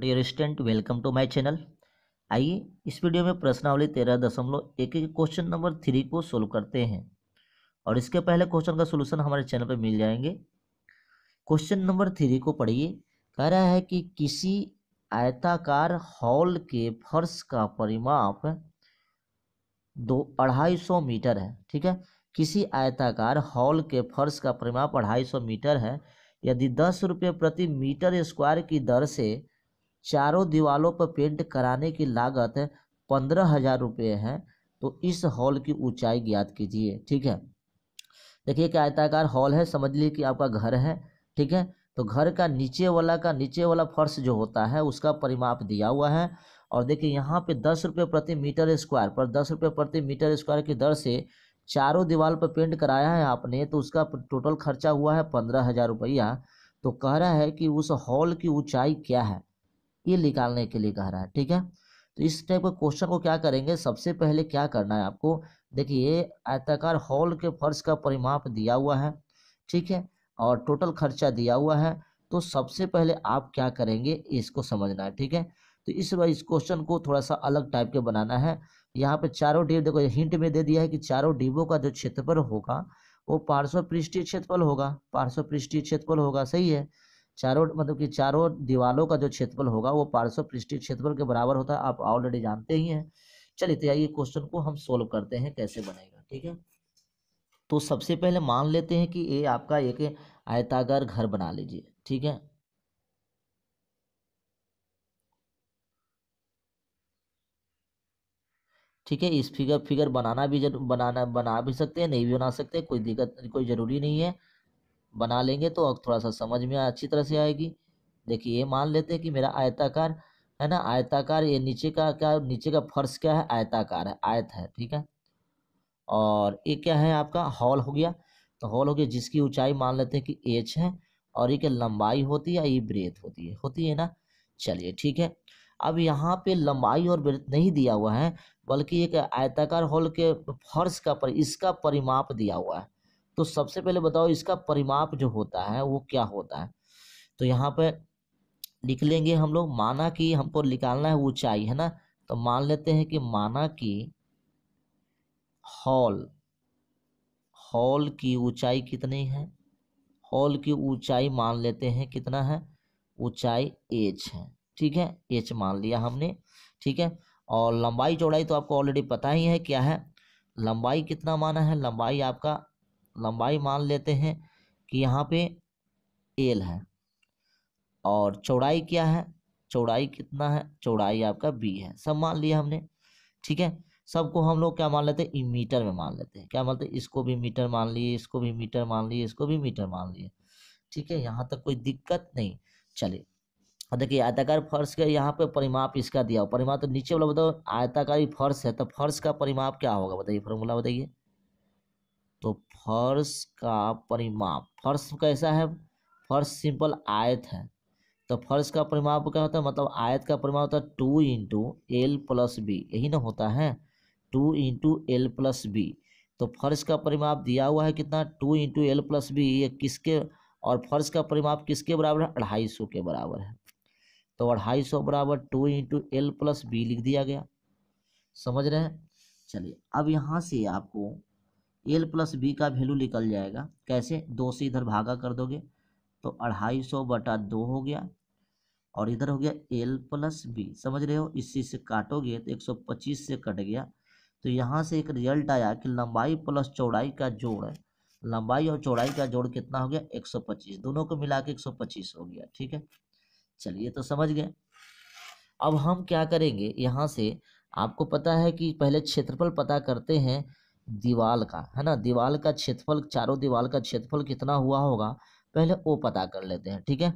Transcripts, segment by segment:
dear student welcome to my channel आइए इस video में प्रश्नावली तेरह दशमलव एक क्वेश्चन नंबर थ्री को सोल्व करते हैं और इसके पहले क्वेश्चन का सोल्यूशन हमारे चैनल पर मिल जाएंगे क्वेश्चन नंबर थ्री को पढ़िए कह रहा है कि किसी आयताकार हॉल के फर्श का परिमाप दो अढ़ाई सौ मीटर है ठीक है किसी आयताकार हॉल के फर्श का परिमाप अढ़ाई सौ मीटर है यदि दस रुपये प्रति मीटर स्क्वायर की दर से चारों दीवालों पर पेंट कराने की लागत पंद्रह हजार रुपये है तो इस हॉल की ऊंचाई ज्ञात कीजिए ठीक है देखिए क्या आयताकार हॉल है समझ लीजिए कि आपका घर है ठीक है तो घर का नीचे वाला का नीचे वाला फर्श जो होता है उसका परिमाप दिया हुआ है और देखिए यहाँ पे दस रुपये प्रति मीटर स्क्वायर पर दस रुपये प्रति मीटर स्क्वायर की दर से चारों दीवार पर पेंट कराया है आपने तो उसका टोटल खर्चा हुआ है पंद्रह हज़ार रुपया तो कह रहा है कि उस हॉल की ऊंचाई क्या है ये निकालने के लिए कह रहा है ठीक है तो इस टाइप का क्वेश्चन को क्या करेंगे सबसे पहले क्या करना है आपको देखिए आयताकार हॉल के फर्श का परिमाप दिया हुआ है ठीक है और टोटल खर्चा दिया हुआ है तो सबसे पहले आप क्या करेंगे इसको समझना है ठीक है तो इस बार इस क्वेश्चन को थोड़ा सा अलग टाइप के बनाना है यहाँ पे चारों डिब देखो हिंट में दे दिया है कि चारों डिब्बों का जो क्षेत्रफल होगा वो पार्श्व पृष्ठीय क्षेत्रफल होगा पार्श्व पृष्ठीय क्षेत्रफल होगा सही है चारों मतलब कि चारों दीवालों का जो क्षेत्रफल होगा वो पार्श्व पृष्ठीय क्षेत्रफल के बराबर होता है आप ऑलरेडी जानते ही हैं चलिए तो आइए क्वेश्चन को हम सोल्व करते हैं कैसे बनेगा ठीक है तो सबसे पहले मान लेते हैं कि ये आपका एक आयताकार घर बना लीजिए ठीक है ठीक है इस फिगर फिगर बनाना भी जर, बनाना बना भी सकते हैं नहीं भी बना सकते कोई दिक्कत कोई ज़रूरी नहीं है बना लेंगे तो थोड़ा सा समझ में अच्छी तरह से आएगी देखिए ये मान लेते हैं कि मेरा आयताकार है ना आयताकार ये नीचे का क्या नीचे का फर्श क्या है आयताकार है आयत है ठीक है और ये क्या है आपका हॉल हो गया तो हॉल हो गया जिसकी ऊंचाई मान लेते हैं कि एच है और ये क्या लंबाई होती है ये ब्रेथ होती है होती है ना चलिए ठीक है अब यहाँ पे लंबाई और ब्रेथ नहीं दिया हुआ है बल्कि एक आयताकार हॉल के फर्श का पर इसका परिमाप दिया हुआ है तो सबसे पहले बताओ इसका परिमाप जो होता है वो क्या होता है तो यहाँ पे लिख लेंगे हम लोग माना कि हमको निकालना है ऊंचाई है ना तो मान लेते हैं कि माना कि हॉल हॉल की ऊंचाई कितनी है हॉल की ऊंचाई मान लेते हैं कितना है ऊंचाई एच है ठीक है एच मान लिया हमने ठीक है और लंबाई चौड़ाई तो आपको ऑलरेडी पता ही है क्या है लंबाई कितना माना है लंबाई आपका लंबाई मान लेते हैं कि यहाँ पे एल है और चौड़ाई क्या है चौड़ाई कितना है चौड़ाई आपका बी है सब मान लिया हमने ठीक है सबको हम लोग क्या मान लेते हैं मीटर में मान लेते हैं क्या मानते हैं इसको भी मीटर मान लिए इसको भी मीटर मान लिए इसको भी मीटर मान लिए ठीक है यहाँ तक कोई दिक्कत नहीं चले देखिए आयताकार फर्श के यहाँ पे परिमाप इसका दिया हो परिमाप तो नीचे वाला बताओ आयताकारी फर्श है तो फर्श का परिमाप क्या होगा बताइए फॉर्मूला बताइए तो फर्श का परिमाप फर्श कैसा है फर्श सिंपल आयत है तो फर्श का परिमाप क्या होता है मतलब आयत का परिमाप होता है two into L plus B यही ना होता है two into L plus B तो फर्श का परिमाप दिया हुआ है कितना two into L plus B ये किसके और फर्श का परिमाप किसके बराबर है अढ़ाई सौ के बराबर है तो अढ़ाई सौ बराबर two into L plus B लिख दिया गया समझ रहे हैं चलिए अब यहाँ से आपको एल प्लस बी का वैल्यू निकल जाएगा कैसे दो से इधर भागा कर दोगे तो अढ़ाई सौ बटा दो हो गया और इधर हो गया एल प्लस बी समझ रहे हो इसी से काटोगे तो एक सौ पच्चीस से कट गया तो यहाँ से एक रिजल्ट आया कि लंबाई प्लस चौड़ाई का जोड़ लंबाई और चौड़ाई का जोड़ कितना हो गया पच्चीस दोनों को मिला के पच्चीस हो गया ठीक है चलिए तो समझ गए अब हम क्या करेंगे यहाँ से आपको पता है कि पहले क्षेत्रफल पता करते हैं दीवाल का है ना दीवाल का क्षेत्रफल चारों दीवाल का क्षेत्रफल कितना हुआ होगा पहले वो पता कर लेते हैं ठीक है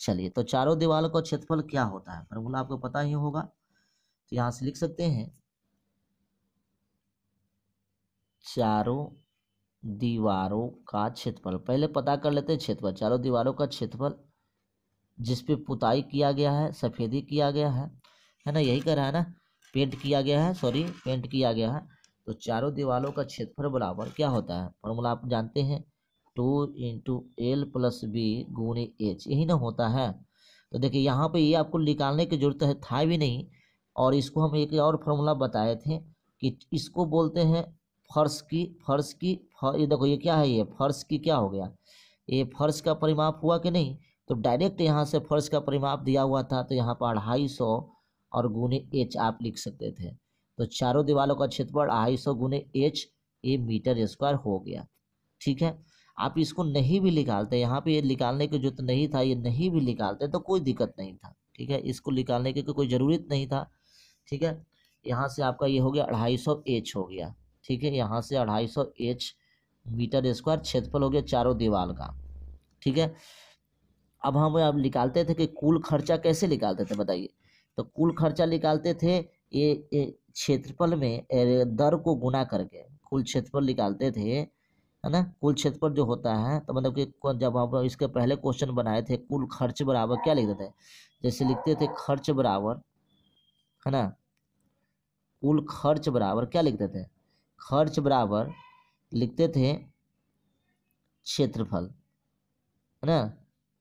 चलिए तो चारों दीवालों का क्षेत्रफल क्या होता है फॉर्मूला आपको पता ही होगा तो यहाँ से लिख सकते हैं चारों दीवारों का क्षेत्रफल पहले पता कर लेते हैं क्षेत्रफल चारों दीवारों का क्षेत्रफल जिस पे पुताई किया गया है सफ़ेदी किया गया है है ना यही कह रहा है ना पेंट किया गया है सॉरी पेंट किया गया है तो चारों दीवारों का क्षेत्रफल बराबर क्या होता है फॉर्मूला आप जानते हैं two into L plus B गुणे एच यही ना होता है तो देखिए यहाँ पे ये आपको निकालने की जरूरत है था भी नहीं और इसको हम एक और फॉर्मूला बताए थे कि इसको बोलते हैं फर्श की फर्श की फर, ये देखो ये क्या है ये फर्श की क्या हो गया ये फर्श का परिमाप हुआ कि नहीं तो डायरेक्ट यहाँ से फर्श का परिमाप दिया हुआ था तो यहाँ पर अढ़ाई सौ और गुणे एच आप लिख सकते थे तो चारों दीवारों का क्षेत्रफल अढ़ाई सौ गुने एच ए मीटर स्क्वायर हो गया ठीक है आप इसको नहीं भी निकालते यहाँ पे ये निकालने की जरूरत नहीं था ये नहीं भी निकालते तो कोई दिक्कत नहीं था ठीक है इसको निकालने की कोई ज़रूरत नहीं था ठीक है यहाँ से आपका ये हो गया अढ़ाई सौ एच हो गया ठीक है यहाँ से अढ़ाई सौ एच मीटर स्क्वायर क्षेत्रफल हो गया चारों दीवार का ठीक है अब हम अब निकालते थे कि कुल खर्चा कैसे निकालते थे बताइए तो कुल खर्चा निकालते थे ये क्षेत्रफल में दर को गुना करके कुल क्षेत्रफल निकालते थे है ना कुल क्षेत्रफल जो होता है तो मतलब कि जब हम इसके पहले क्वेश्चन बनाए थे कुल खर्च बराबर क्या लिखते थे जैसे लिखते थे खर्च बराबर है ना कुल खर्च बराबर क्या लिखते थे खर्च बराबर लिखते थे क्षेत्रफल है ना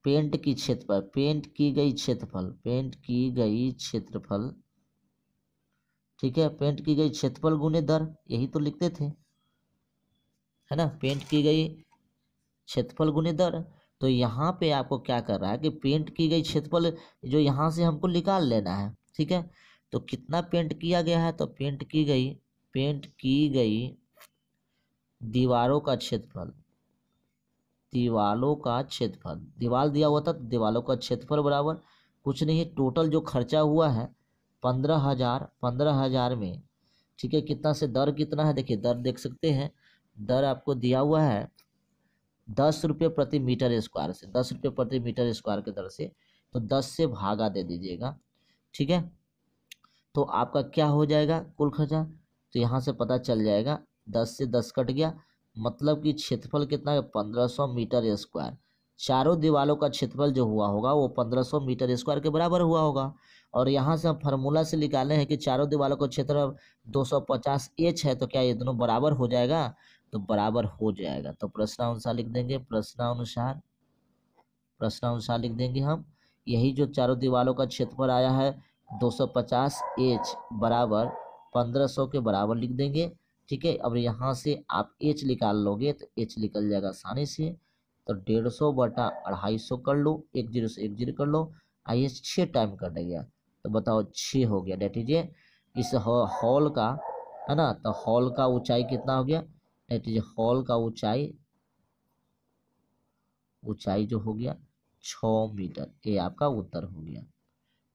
पेंट की क्षेत्रफल पेंट की गई क्षेत्रफल पेंट की गई क्षेत्रफल ठीक है पेंट की गई क्षेत्रफल गुने दर यही तो लिखते थे है ना पेंट की गई क्षेत्रफल गुने दर तो यहाँ पे आपको क्या कर रहा है कि पेंट की गई क्षेत्रफल जो यहाँ से हमको निकाल लेना है ठीक है तो कितना पेंट किया गया है तो पेंट की गई पेंट की गई दीवारों का क्षेत्रफल दीवालों का क्षेत्रफल दीवार दिया हुआ था तो दीवालों का क्षेत्रफल बराबर कुछ नहीं टोटल जो खर्चा हुआ है पंद्रह हज़ार पंद्रह हज़ार में ठीक है कितना से दर कितना है देखिए दर देख सकते हैं दर आपको दिया हुआ है दस रुपये प्रति मीटर स्क्वायर से दस रुपये प्रति मीटर स्क्वायर के दर से तो दस से भागा दे दीजिएगा ठीक है तो आपका क्या हो जाएगा कुल खर्चा तो यहाँ से पता चल जाएगा दस से दस कट गया मतलब कि क्षेत्रफल कितना है पंद्रह सौ मीटर स्क्वायर चारों दीवारों का क्षेत्रफल जो हुआ होगा वो 1500 मीटर स्क्वायर के बराबर हुआ होगा और यहाँ से हम फार्मूला से निकाले हैं कि चारों दीवारों का क्षेत्र 250 एच है तो क्या ये दोनों बराबर हो जाएगा तो बराबर हो जाएगा तो प्रश्नानुसार लिख देंगे प्रश्नानुसार प्रश्नानुसार लिख देंगे हम यही जो चारों दीवारों का क्षेत्रफल आया है पचास एच बराबर सौ के बराबर लिख देंगे ठीक है अब यहाँ से आप एच निकाल लोगे तो एच निकल जाएगा आसानी से तो डेढ़ सौ बटा अढ़ाई सौ कर लो एक जीरो से एक जीरो कर लो आइए छः टाइम कर देगा तो बताओ छः हो गया डेट इज इस हॉल का है ना तो हॉल का ऊंचाई कितना हो गया डेट इज हॉल का ऊंचाई ऊंचाई जो हो गया छ मीटर ये आपका उत्तर हो गया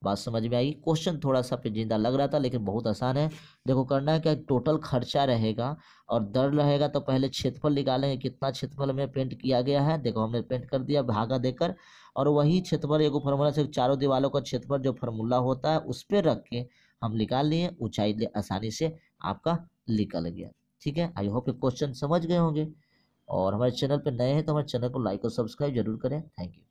बात समझ में आई क्वेश्चन थोड़ा सा जिंदा लग रहा था लेकिन बहुत आसान है देखो करना है क्या टोटल खर्चा रहेगा और दर रहेगा तो पहले क्षेत्रफल निकालेंगे कितना क्षेत्रफल में पेंट किया गया है देखो हमने पेंट कर दिया भागा देकर और वही क्षेत्रफल एक फार्मूला से चारों दीवारों का क्षेत्रफल जो फार्मूला होता है उस पर रख के हम निकाल लिए लिए आसानी से आपका निकल गया ठीक है आई होप ये क्वेश्चन समझ गए होंगे और हमारे चैनल पर नए हैं तो हमारे चैनल को लाइक और सब्सक्राइब जरूर करें थैंक यू